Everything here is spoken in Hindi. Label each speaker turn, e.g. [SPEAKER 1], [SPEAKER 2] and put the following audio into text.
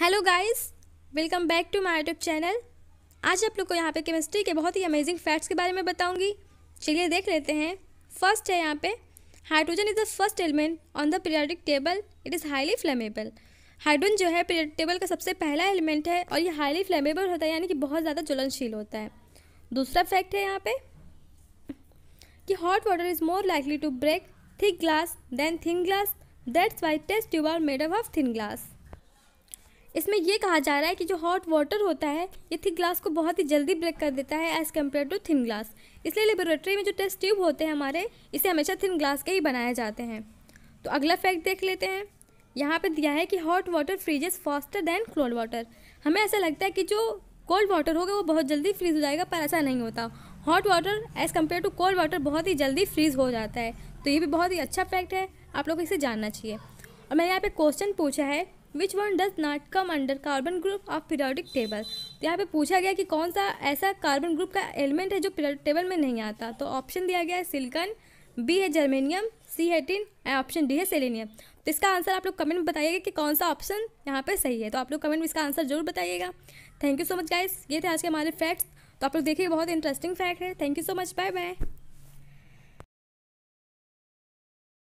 [SPEAKER 1] hello guys welcome back to my YouTube channel आज आप लोग को यहाँ पे केमिस्ट्री के बहुत ही अमेजिंग फैक्ट्स के बारे में बताऊंगी चलिए देख लेते हैं फर्स्ट है यहाँ पे hydrogen is the first element on the periodic table it is highly flammable hydrogen जो है पीरियडिक टेबल का सबसे पहला एलिमेंट है और ये हाईली फ्लेमेबल होता है यानी कि बहुत ज़्यादा ज्वलनशील होता है दूसरा फैक्ट है यहाँ पे कि hot water is more likely to break thick glass than thin glass that's why test tube are made of thin glass इसमें यह कहा जा रहा है कि जो हॉट वाटर होता है ये थिक ग्लास को बहुत ही जल्दी ब्रेक कर देता है as compare to thin glass इसलिए लेबोरेटरी में जो टेस्ट ट्यूब होते हैं हमारे इसे हमेशा थिन ग्लास के ही बनाए जाते हैं तो अगला फैक्ट देख लेते हैं यहाँ पर दिया है कि hot water freezes faster than cold water हमें ऐसा लगता है कि जो कोल्ड वाटर होगा वो बहुत जल्दी फ्रीज हो जाएगा पर ऐसा नहीं होता hot water as compare to cold water बहुत ही जल्दी फ्रीज हो जाता है तो ये भी बहुत ही अच्छा फैक्ट है आप लोग इसे जानना चाहिए और मैंने यहाँ पे क्वेश्चन पूछा है which one does not come under carbon group of periodic table तो यहाँ पे पूछा गया कि कौन सा ऐसा कार्बन ग्रुप का एलिमेंट है जो पीरियोडिक टेबल में नहीं आता तो ऑप्शन दिया गया है सिल्कन बी है जर्मेनियम सी है टिन एंड ऑप्शन डी है सेलेनियम तो इसका आंसर आप लोग कमेंट में बताइएगा कि कौन सा ऑप्शन यहाँ पे सही है तो आप लोग कमेंट में इसका आंसर जरूर बताइएगा thank you so much guys ये थे आज के हमारे फैक्ट्स तो आप लोग देखिए बहुत इंटरेस्टिंग फैक्ट है thank you so much bye bye